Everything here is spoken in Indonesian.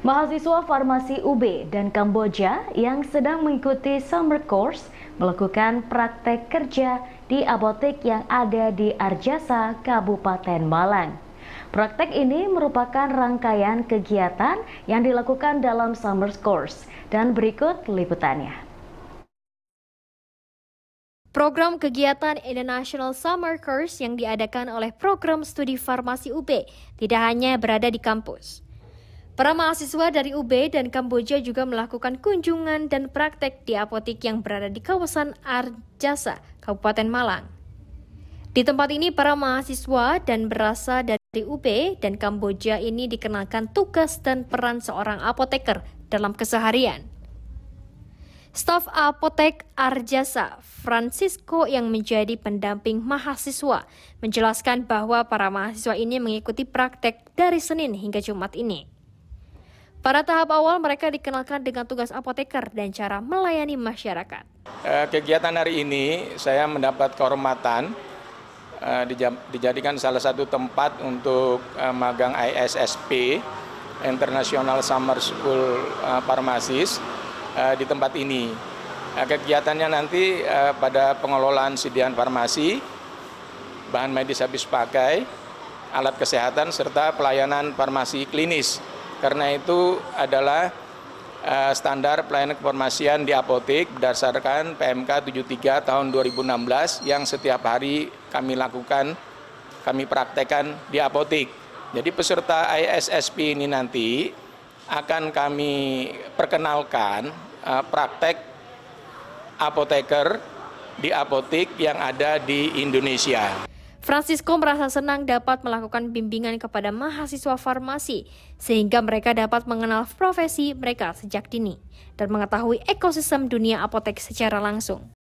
Mahasiswa Farmasi UB dan Kamboja yang sedang mengikuti summer course melakukan praktek kerja di apotek yang ada di Arjasa, Kabupaten Malang. Praktek ini merupakan rangkaian kegiatan yang dilakukan dalam summer course dan berikut liputannya. Program kegiatan International Summer Course yang diadakan oleh Program Studi Farmasi UB tidak hanya berada di kampus. Para mahasiswa dari UB dan Kamboja juga melakukan kunjungan dan praktek di apotik yang berada di kawasan Arjasa, Kabupaten Malang. Di tempat ini, para mahasiswa dan berasal dari UB dan Kamboja ini dikenalkan tugas dan peran seorang apoteker dalam keseharian. Staf Apotek Arjasa, Francisco yang menjadi pendamping mahasiswa, menjelaskan bahwa para mahasiswa ini mengikuti praktek dari Senin hingga Jumat ini. Pada tahap awal mereka dikenalkan dengan tugas apoteker dan cara melayani masyarakat. Eh, kegiatan hari ini saya mendapat kehormatan eh, dijadikan salah satu tempat untuk eh, magang ISSP International Summer School Farmasis di tempat ini. Kegiatannya nanti pada pengelolaan sediaan farmasi, bahan medis habis pakai, alat kesehatan serta pelayanan farmasi klinis. Karena itu adalah eh, standar pelayanan informasian di apotek berdasarkan PMK 73 tahun 2016 yang setiap hari kami lakukan, kami praktekkan di apotek. Jadi peserta ISSP ini nanti akan kami perkenalkan eh, praktek apoteker di apotek yang ada di Indonesia. Francisco merasa senang dapat melakukan bimbingan kepada mahasiswa farmasi, sehingga mereka dapat mengenal profesi mereka sejak dini dan mengetahui ekosistem dunia apotek secara langsung.